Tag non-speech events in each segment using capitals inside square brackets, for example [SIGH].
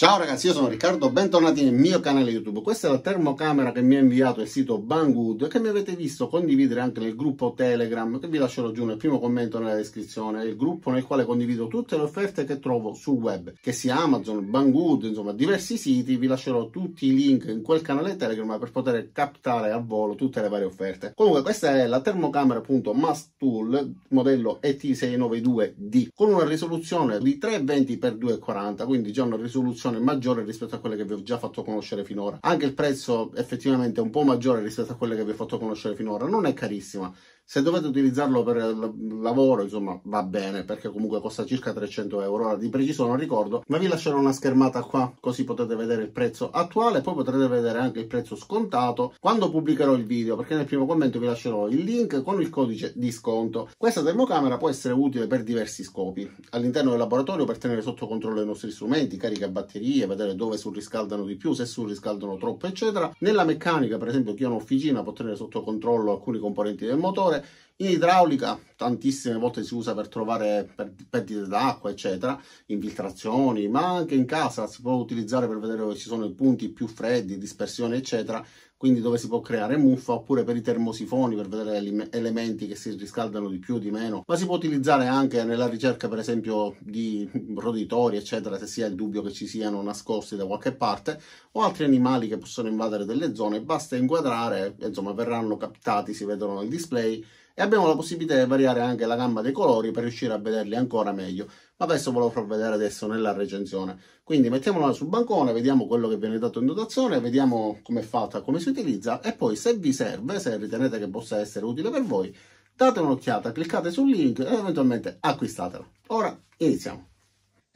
Ciao ragazzi, io sono Riccardo, bentornati nel mio canale YouTube. Questa è la termocamera che mi ha inviato il sito Banggood e che mi avete visto condividere anche nel gruppo Telegram, che vi lascerò giù nel primo commento nella descrizione. il gruppo nel quale condivido tutte le offerte che trovo sul web, che sia Amazon, Banggood, insomma diversi siti. Vi lascerò tutti i link in quel canale Telegram per poter captare a volo tutte le varie offerte. Comunque questa è la termocamera appunto Must Tool modello ET692D con una risoluzione di 320x240, quindi già una risoluzione confezione maggiore rispetto a quelle che vi ho già fatto conoscere finora. Anche il prezzo effettivamente è un po' maggiore rispetto a quelle che vi ho fatto conoscere finora, non è carissima, se dovete utilizzarlo per lavoro, insomma, va bene, perché comunque costa circa 300 euro, ora di preciso non ricordo, ma vi lascerò una schermata qua, così potete vedere il prezzo attuale, poi potrete vedere anche il prezzo scontato quando pubblicherò il video, perché nel primo commento vi lascerò il link con il codice di sconto. Questa termocamera può essere utile per diversi scopi. All'interno del laboratorio per tenere sotto controllo i nostri strumenti, carica batterie, vedere dove surriscaldano di più, se surriscaldano troppo, eccetera. Nella meccanica, per esempio, chi ha un'officina può tenere sotto controllo alcuni componenti del motore, sempre. In idraulica tantissime volte si usa per trovare perdite d'acqua, eccetera, infiltrazioni, ma anche in casa si può utilizzare per vedere dove ci sono i punti più freddi, dispersione, eccetera, quindi dove si può creare muffa, oppure per i termosifoni per vedere elementi che si riscaldano di più, o di meno, ma si può utilizzare anche nella ricerca per esempio di roditori, eccetera, se si ha il dubbio che ci siano nascosti da qualche parte, o altri animali che possono invadere delle zone, basta inquadrare, insomma verranno captati, si vedono nel display, e abbiamo la possibilità di variare anche la gamma dei colori per riuscire a vederli ancora meglio ma questo ve lo farò vedere adesso nella recensione quindi mettiamola sul bancone vediamo quello che viene dato in dotazione vediamo come è fatta come si utilizza e poi se vi serve se ritenete che possa essere utile per voi date un'occhiata cliccate sul link e eventualmente acquistatelo ora iniziamo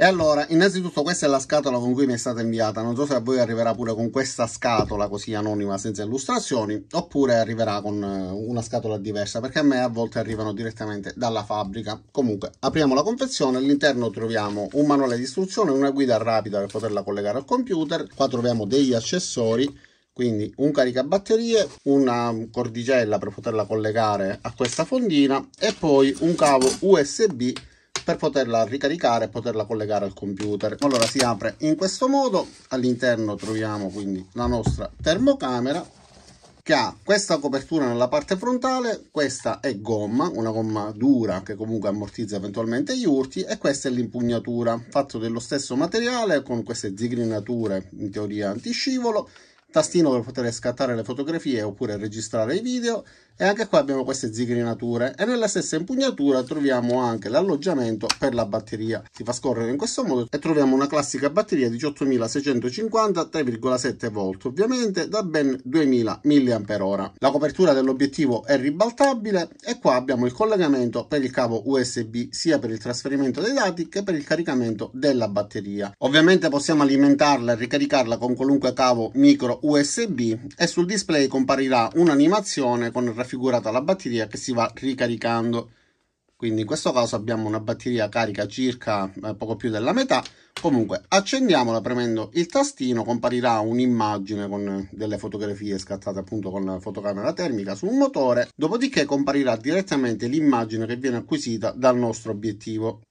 e allora, innanzitutto questa è la scatola con cui mi è stata inviata, non so se a voi arriverà pure con questa scatola così anonima senza illustrazioni, oppure arriverà con eh, una scatola diversa, perché a me a volte arrivano direttamente dalla fabbrica. Comunque, apriamo la confezione, all'interno troviamo un manuale di istruzione, una guida rapida per poterla collegare al computer, qua troviamo degli accessori, quindi un caricabatterie, una cordicella per poterla collegare a questa fondina e poi un cavo USB per poterla ricaricare e poterla collegare al computer allora si apre in questo modo all'interno troviamo quindi la nostra termocamera che ha questa copertura nella parte frontale, questa è gomma, una gomma dura che comunque ammortizza eventualmente gli urti e questa è l'impugnatura, fatto dello stesso materiale con queste zigrinature in teoria antiscivolo tastino per poter scattare le fotografie oppure registrare i video e anche qua abbiamo queste zigrinature e nella stessa impugnatura troviamo anche l'alloggiamento per la batteria si fa scorrere in questo modo e troviamo una classica batteria 18650 3,7 volt ovviamente da ben 2000 mAh la copertura dell'obiettivo è ribaltabile e qua abbiamo il collegamento per il cavo USB sia per il trasferimento dei dati che per il caricamento della batteria ovviamente possiamo alimentarla e ricaricarla con qualunque cavo micro USB e sul display comparirà un'animazione con raffigurata la batteria che si va ricaricando. Quindi in questo caso abbiamo una batteria carica circa eh, poco più della metà. Comunque accendiamola premendo il tastino, comparirà un'immagine con eh, delle fotografie scattate appunto con la fotocamera termica su un motore, dopodiché comparirà direttamente l'immagine che viene acquisita dal nostro obiettivo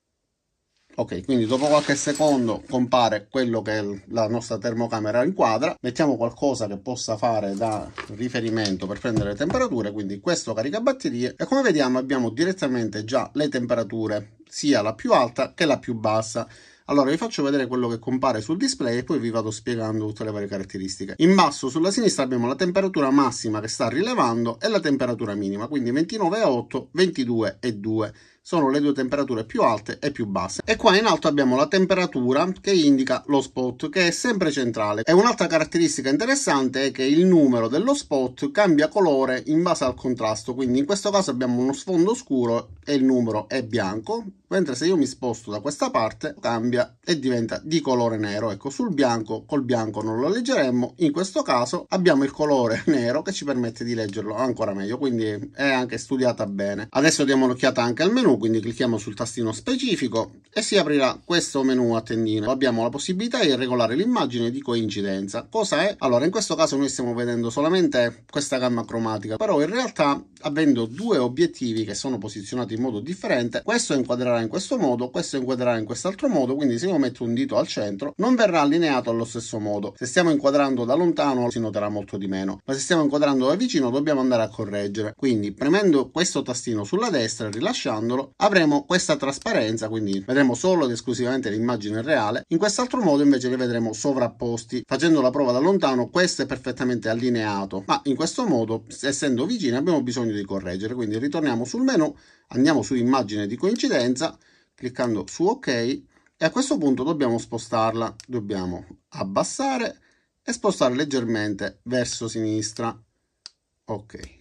ok quindi dopo qualche secondo compare quello che la nostra termocamera inquadra mettiamo qualcosa che possa fare da riferimento per prendere le temperature quindi questo caricabatterie e come vediamo abbiamo direttamente già le temperature sia la più alta che la più bassa allora vi faccio vedere quello che compare sul display e poi vi vado spiegando tutte le varie caratteristiche. In basso sulla sinistra abbiamo la temperatura massima che sta rilevando e la temperatura minima, quindi 29,8, 22,2 sono le due temperature più alte e più basse. E qua in alto abbiamo la temperatura che indica lo spot, che è sempre centrale. E un'altra caratteristica interessante è che il numero dello spot cambia colore in base al contrasto, quindi in questo caso abbiamo uno sfondo scuro e il numero è bianco, mentre se io mi sposto da questa parte cambia e diventa di colore nero. Ecco, sul bianco, col bianco non lo leggeremo in questo caso abbiamo il colore [LAUGHS] nero che ci permette di leggerlo ancora meglio, quindi è anche studiata bene. Adesso diamo un'occhiata anche al menu menu, quindi clicchiamo sul tastino specifico e si aprirà questo menu a tendina. Abbiamo la possibilità di regolare l'immagine di coincidenza. Cosa è? Allora, in questo caso noi stiamo vedendo solamente questa gamma cromatica, però in realtà avendo due obiettivi che sono posizionati in modo differente, questo inquadrerà in questo modo, questo inquadrerà in quest'altro modo, quindi se io metto un dito al centro non verrà allineato allo stesso modo. Se stiamo inquadrando da lontano si noterà molto di meno, ma se stiamo inquadrando da vicino dobbiamo andare a correggere. Quindi premendo questo tastino sulla destra e rilasciandolo singolo avremo questa trasparenza, quindi vedremo solo ed esclusivamente l'immagine reale. In quest'altro modo invece li vedremo sovrapposti. Facendo la prova da lontano questo è perfettamente allineato, ma in questo modo, essendo vicini, abbiamo bisogno di correggere. Quindi ritorniamo sul menu, andiamo su immagine di coincidenza, cliccando su ok e a questo punto dobbiamo spostarla. Dobbiamo abbassare e spostare leggermente verso sinistra. Ok.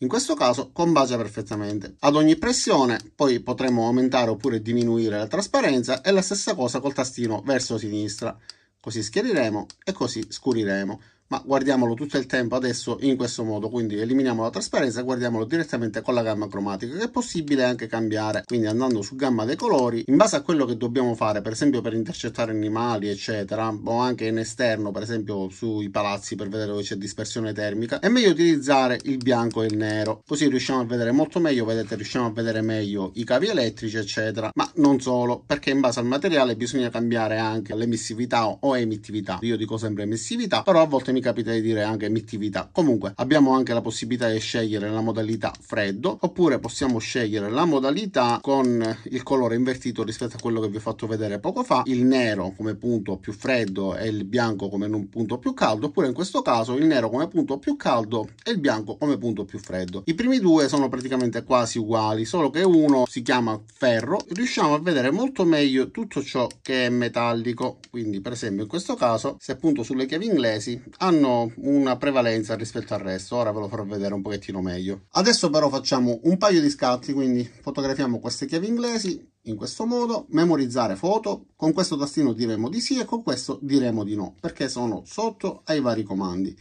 In questo caso combacia perfettamente. Ad ogni pressione poi potremo aumentare oppure diminuire la trasparenza e la stessa cosa col tastino verso sinistra. Così schieriremo e così scuriremo ma guardiamolo tutto il tempo adesso in questo modo, quindi eliminiamo la trasparenza, guardiamolo direttamente con la gamma cromatica che è possibile anche cambiare, quindi andando su gamma dei colori, in base a quello che dobbiamo fare, per esempio per intercettare animali eccetera, o anche in esterno per esempio sui palazzi per vedere dove c'è dispersione termica, è meglio utilizzare il bianco e il nero, così riusciamo a vedere molto meglio, vedete riusciamo a vedere meglio i cavi elettrici eccetera, ma non solo, perché in base al materiale bisogna cambiare anche l'emissività o emittività, io dico sempre emissività, però a volte mi capita di dire anche emittività. Comunque abbiamo anche la possibilità di scegliere la modalità freddo oppure possiamo scegliere la modalità con il colore invertito rispetto a quello che vi ho fatto vedere poco fa, il nero come punto più freddo e il bianco come un punto più caldo, oppure in questo caso il nero come punto più caldo e il bianco come punto più freddo. I primi due sono praticamente quasi uguali, solo che uno si chiama ferro, riusciamo a vedere molto meglio tutto ciò che è metallico, quindi per esempio in questo caso se appunto sulle chiavi inglesi hanno una prevalenza rispetto al resto, ora ve lo farò vedere un pochettino meglio. Adesso però facciamo un paio di scatti, quindi fotografiamo queste chiavi inglesi in questo modo, memorizzare foto, con questo tastino diremo di sì e con questo diremo di no, perché sono sotto ai vari comandi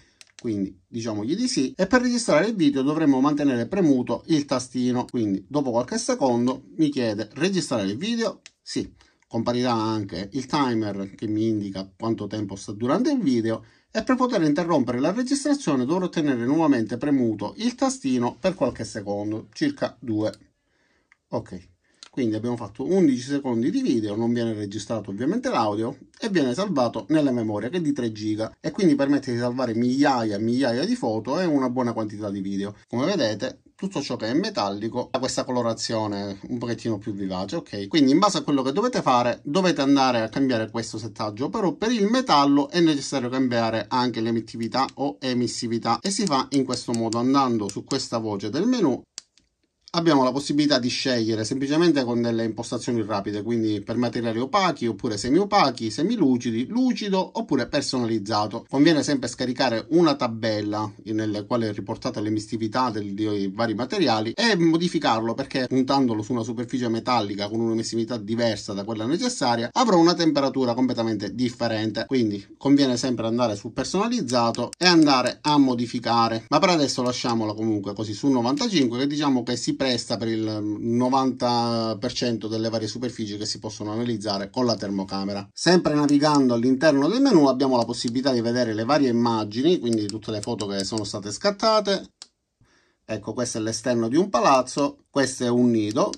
quindi diciamogli di sì e per registrare il video dovremmo mantenere premuto il tastino quindi dopo qualche secondo mi chiede registrare il video sì comparirà anche il timer che mi indica quanto tempo sta durando il video e per poter interrompere la registrazione dovrò tenere nuovamente premuto il tastino per qualche secondo, circa 2. Ok, quindi abbiamo fatto 11 secondi di video, non viene registrato ovviamente l'audio e viene salvato nella memoria che è di 3 giga e quindi permette di salvare migliaia e migliaia di foto e una buona quantità di video. Come vedete tutto ciò che è metallico ha questa colorazione un pochettino più vivace, ok? Quindi in base a quello che dovete fare dovete andare a cambiare questo settaggio, però per il metallo è necessario cambiare anche l'emittività o emissività e si fa in questo modo andando su questa voce del menu abbiamo la possibilità di scegliere semplicemente con delle impostazioni rapide, quindi per materiali opachi oppure semi opachi, semi lucidi, lucido oppure personalizzato. Conviene sempre scaricare una tabella nella quale è riportata le dei vari materiali e modificarlo perché puntandolo su una superficie metallica con un'emissività diversa da quella necessaria avrò una temperatura completamente differente, quindi conviene sempre andare su personalizzato e andare a modificare. Ma per adesso lasciamola comunque così su 95 che diciamo che si prende presta per il 90% delle varie superfici che si possono analizzare con la termocamera. Sempre navigando all'interno del menu abbiamo la possibilità di vedere le varie immagini, quindi tutte le foto che sono state scattate. Ecco, questo è l'esterno di un palazzo, questo è un nido,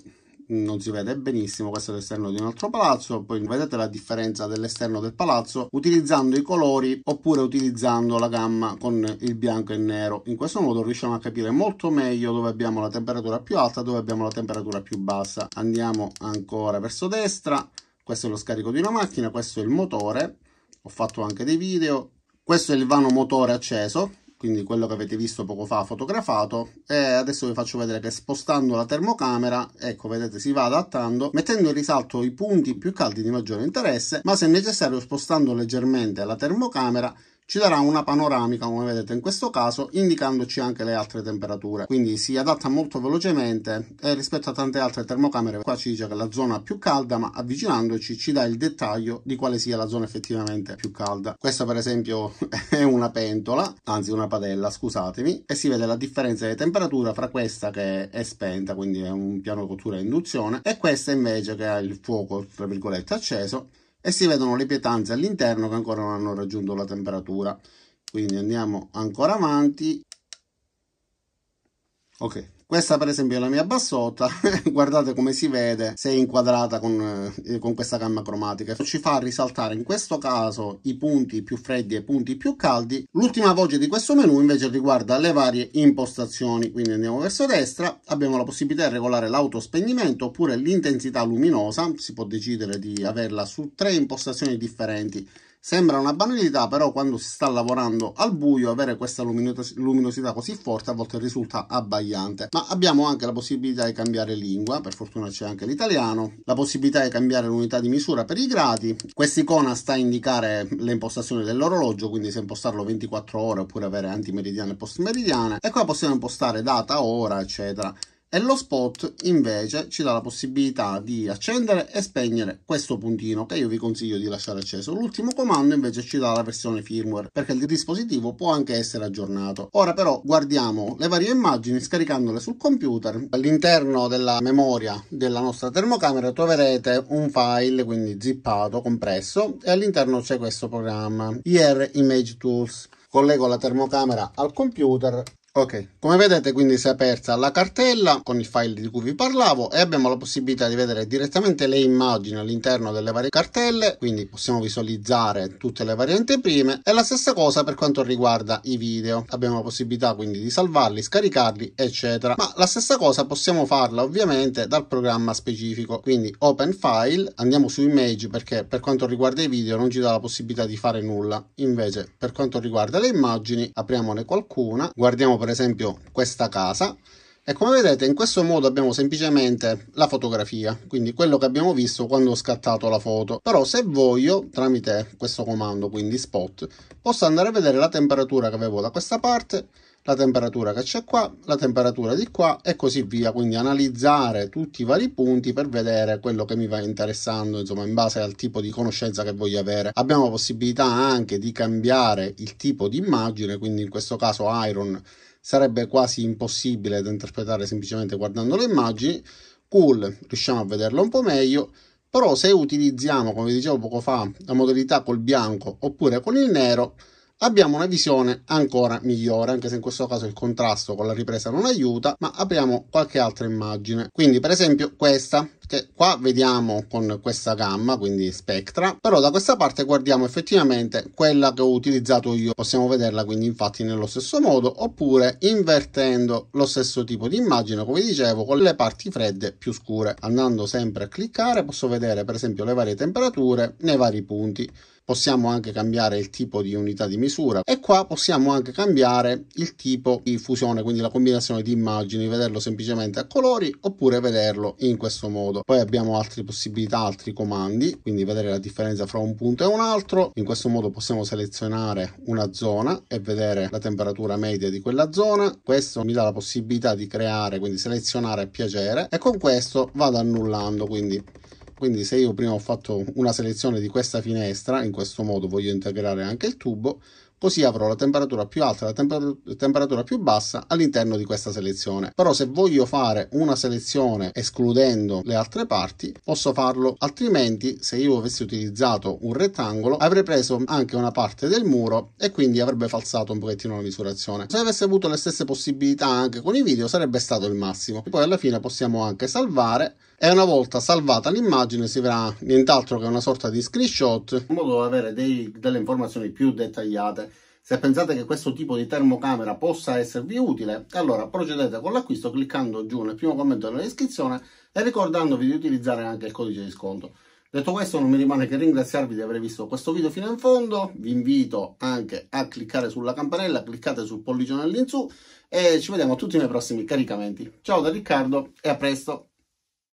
non si vede benissimo, questo è l'esterno di un altro palazzo, poi vedete la differenza dell'esterno del palazzo utilizzando i colori oppure utilizzando la gamma con il bianco e il nero. In questo modo riusciamo a capire molto meglio dove abbiamo la temperatura più alta, dove abbiamo la temperatura più bassa. Andiamo ancora verso destra, questo è lo scarico di una macchina, questo è il motore, ho fatto anche dei video, questo è il vano motore acceso, quindi quello che avete visto poco fa fotografato e adesso vi faccio vedere che spostando la termocamera ecco vedete si va adattando mettendo in risalto i punti più caldi di maggiore interesse ma se necessario spostando leggermente la termocamera ci darà una panoramica come vedete in questo caso indicandoci anche le altre temperature quindi si adatta molto velocemente e rispetto a tante altre termocamere qua ci dice che la zona più calda ma avvicinandoci ci dà il dettaglio di quale sia la zona effettivamente più calda questa per esempio [LAUGHS] è una pentola anzi una padella scusatemi e si vede la differenza di temperatura fra questa che è spenta quindi è un piano di cottura a induzione e questa invece che ha il fuoco tra virgolette acceso e si vedono le pietanze all'interno che ancora non hanno raggiunto la temperatura. Quindi andiamo ancora avanti. Ok, questa per esempio è la mia bassotta, [LAUGHS] guardate come si vede se è inquadrata con, eh, con questa gamma cromatica. Ci fa risaltare in questo caso i punti più freddi e i punti più caldi. L'ultima voce di questo menu invece riguarda le varie impostazioni, quindi andiamo verso destra, abbiamo la possibilità di regolare l'autospegnimento oppure l'intensità luminosa, si può decidere di averla su tre impostazioni differenti Sembra una banalità, però quando si sta lavorando al buio avere questa luminosità così forte a volte risulta abbagliante. Ma abbiamo anche la possibilità di cambiare lingua, per fortuna c'è anche l'italiano, la possibilità di cambiare l'unità di misura per i gradi. Quest'icona sta a indicare le impostazioni dell'orologio, quindi se impostarlo 24 ore oppure avere antimeridiana e postmeridiana. E qua possiamo impostare data, ora, eccetera e lo spot invece ci dà la possibilità di accendere e spegnere questo puntino che io vi consiglio di lasciare acceso l'ultimo comando invece ci dà la versione firmware perché il dispositivo può anche essere aggiornato ora però guardiamo le varie immagini scaricandole sul computer all'interno della memoria della nostra termocamera troverete un file quindi zippato compresso e all'interno c'è questo programma IR Image Tools collego la termocamera al computer Ok, come vedete quindi si è aperta la cartella con il file di cui vi parlavo e abbiamo la possibilità di vedere direttamente le immagini all'interno delle varie cartelle, quindi possiamo visualizzare tutte le varie anteprime e la stessa cosa per quanto riguarda i video. Abbiamo la possibilità quindi di salvarli, scaricarli eccetera, ma la stessa cosa possiamo farla ovviamente dal programma specifico, quindi open file, andiamo su image perché per quanto riguarda i video non ci dà la possibilità di fare nulla, invece per quanto riguarda le immagini apriamone qualcuna, guardiamo per per esempio questa casa e come vedete in questo modo abbiamo semplicemente la fotografia, quindi quello che abbiamo visto quando ho scattato la foto. Però se voglio, tramite questo comando, quindi spot, posso andare a vedere la temperatura che avevo da questa parte, la temperatura che c'è qua, la temperatura di qua e così via. Quindi analizzare tutti i vari punti per vedere quello che mi va interessando, insomma, in base al tipo di conoscenza che voglio avere. Abbiamo la possibilità anche di cambiare il tipo di immagine, quindi in questo caso Iron sarebbe quasi impossibile da interpretare semplicemente guardando le immagini. Cool, riusciamo a vederlo un po' meglio, però se utilizziamo, come dicevo poco fa, la modalità col bianco oppure con il nero, abbiamo una visione ancora migliore, anche se in questo caso il contrasto con la ripresa non aiuta, ma apriamo qualche altra immagine. Quindi per esempio questa, che qua vediamo con questa gamma, quindi spectra, però da questa parte guardiamo effettivamente quella che ho utilizzato io, possiamo vederla quindi infatti nello stesso modo, oppure invertendo lo stesso tipo di immagine, come dicevo, con le parti fredde più scure. Andando sempre a cliccare posso vedere per esempio le varie temperature nei vari punti possiamo anche cambiare il tipo di unità di misura e qua possiamo anche cambiare il tipo di fusione, quindi la combinazione di immagini, vederlo semplicemente a colori oppure vederlo in questo modo. Poi abbiamo altre possibilità, altri comandi, quindi vedere la differenza fra un punto e un altro. In questo modo possiamo selezionare una zona e vedere la temperatura media di quella zona. Questo mi dà la possibilità di creare, quindi selezionare a piacere e con questo vado annullando, quindi quindi se io prima ho fatto una selezione di questa finestra in questo modo voglio integrare anche il tubo così avrò la temperatura più alta e la temper- temperatura più bassa all'interno di questa selezione. Però se voglio fare una selezione escludendo le altre parti, posso farlo, altrimenti se io avessi utilizzato un rettangolo avrei preso anche una parte del muro e quindi avrebbe falsato un pochettino la misurazione. Se avessi avuto le stesse possibilità anche con i video sarebbe stato il massimo. Poi alla fine possiamo anche salvare e una volta salvata l'immagine si verrà nient'altro che una sorta di screenshot in modo da avere dei, delle informazioni più dettagliate se pensate che questo tipo di termocamera possa esservi utile, allora procedete con l'acquisto cliccando giù nel primo commento della descrizione e ricordandovi di utilizzare anche il codice di sconto. Detto questo non mi rimane che ringraziarvi di aver visto questo video fino in fondo, vi invito anche a cliccare sulla campanella, cliccate sul pollicione all'insù e ci vediamo tutti nei prossimi caricamenti. Ciao da Riccardo e a presto!